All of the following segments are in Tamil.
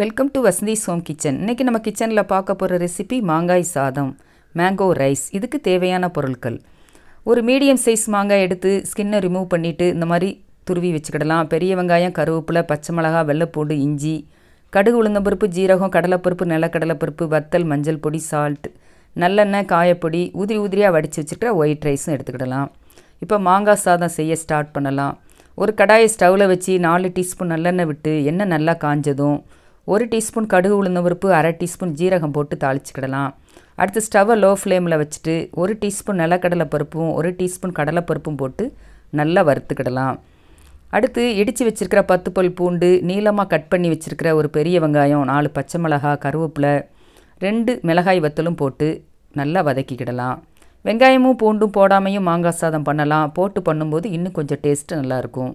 welcome to Vasanthi home kitchen இன்றைக்கி நம்ம கிச்சனில் பார்க்க போகிற ரெசிபி மாங்காய் சாதம் மேங்கோ ரைஸ் இதுக்கு தேவையான பொருட்கள் ஒரு மீடியம் சைஸ் மாங்காய் எடுத்து ஸ்கின்னை ரிமூவ் பண்ணிவிட்டு இந்த மாதிரி துருவி வச்சுக்கிடலாம் பெரிய வெங்காயம் கருவேப்பிலை பச்சை மிளகா வெள்ளைப்பூண்டு இஞ்சி கடுகு உளுந்தம்பருப்பு ஜீரகம் கடலைப்பருப்பு நிலக்கடலைப்பருப்பு வத்தல் மஞ்சள் பொடி சால்ட் நல்லெண்ணெய் காயப்பொடி ஊதிரி ஊதிரியாக வடித்து வச்சுட்டு ஒயிட் ரைஸும் எடுத்துக்கிடலாம் இப்போ மாங்காய் சாதம் செய்ய ஸ்டார்ட் பண்ணலாம் ஒரு கடாயை ஸ்டவ்வில் வச்சு நாலு டீஸ்பூன் நல்லெண்ணெய் விட்டு எண்ணெய் நல்லா காஞ்சதும் ஒரு டீஸ்பூன் கடுகு உளுந்த பருப்பு அரை டீஸ்பூன் ஜீரகம் போட்டு தாளிச்சுக்கிடலாம் அடுத்து ஸ்டவ்வை லோ ஃப்ளேமில் வச்சுட்டு ஒரு டீஸ்பூன் நிலக்கடலை பருப்பும் ஒரு டீஸ்பூன் கடலைப்பருப்பும் போட்டு நல்லா வறுத்துக்கிடலாம் அடுத்து இடித்து வச்சுருக்கிற பத்து பல் பூண்டு நீளமாக கட் பண்ணி வச்சுருக்கிற ஒரு பெரிய வெங்காயம் நாலு பச்சை மிளகா கருவேப்பிலை ரெண்டு மிளகாய் வத்தலும் போட்டு நல்லா வதக்கிக்கிடலாம் வெங்காயமும் பூண்டும் போடாமையும் மாங்காய் சாதம் பண்ணலாம் போட்டு பண்ணும்போது இன்னும் கொஞ்சம் டேஸ்ட்டு நல்லாயிருக்கும்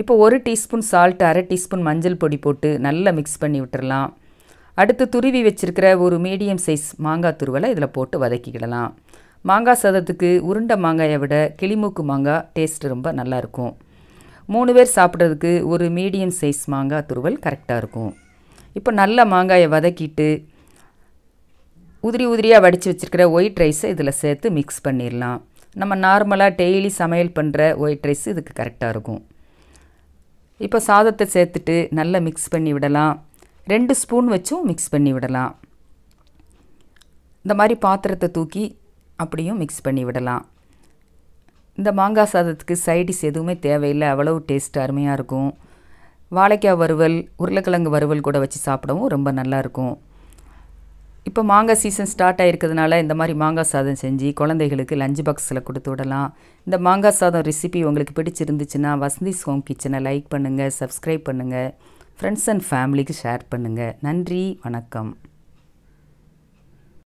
இப்போ ஒரு டீஸ்பூன் சால்ட் அரை டீஸ்பூன் மஞ்சள் பொடி போட்டு நல்லா மிக்ஸ் பண்ணி விட்டுடலாம் அடுத்து துருவி வச்சுருக்கிற ஒரு மீடியம் சைஸ் மாங்காய் துருவலை இதில் போட்டு வதக்கிக்கிடலாம் மாங்காய் சதத்துக்கு உருண்டை மாங்காயை விட கிளிமூக்கு மாங்காய் டேஸ்ட் ரொம்ப நல்லாயிருக்கும் மூணு பேர் சாப்பிட்றதுக்கு ஒரு மீடியம் சைஸ் மாங்காய் துருவல் கரெக்டாக இருக்கும் இப்போ நல்ல மாங்காயை வதக்கிட்டு உதிரி உதிரியாக வடித்து வச்சுருக்கிற ஒயிட் ரைஸை இதில் சேர்த்து மிக்ஸ் பண்ணிடலாம் நம்ம நார்மலாக டெய்லி சமையல் பண்ணுற ஒயிட் ரைஸ் இதுக்கு கரெக்டாக இருக்கும் இப்போ சாதத்தை சேர்த்துட்டு நல்லா மிக்ஸ் பண்ணி விடலாம் ரெண்டு ஸ்பூன் வச்சும் மிக்ஸ் பண்ணி விடலாம் இந்த மாதிரி பாத்திரத்தை தூக்கி அப்படியும் மிக்ஸ் பண்ணி விடலாம் இந்த மாங்காய் சாதத்துக்கு சைடிஸ் எதுவுமே தேவையில்லை அவ்வளவு டேஸ்ட் அருமையாக இருக்கும் வாழைக்காய் வறுவல் உருளைக்கிழங்கு வறுவல் கூட வச்சு சாப்பிடவும் ரொம்ப நல்லாயிருக்கும் இப்போ மாங்காய் சீசன் ஸ்டார்ட் ஆகிருக்கிறதுனால இந்த மாதிரி மாங்காய் சாதம் செஞ்சு குழந்தைகளுக்கு லஞ்ச் பாக்ஸில் கொடுத்து விடலாம் இந்த மாங்காய் சாதம் ரெசிபி உங்களுக்கு பிடிச்சிருந்துச்சுன்னா வசந்தி ஹோம் கிச்சனை லைக் பண்ணுங்கள் சப்ஸ்கிரைப் பண்ணுங்கள் ஃப்ரெண்ட்ஸ் அண்ட் ஃபேமிலிக்கு ஷேர் பண்ணுங்கள் நன்றி வணக்கம்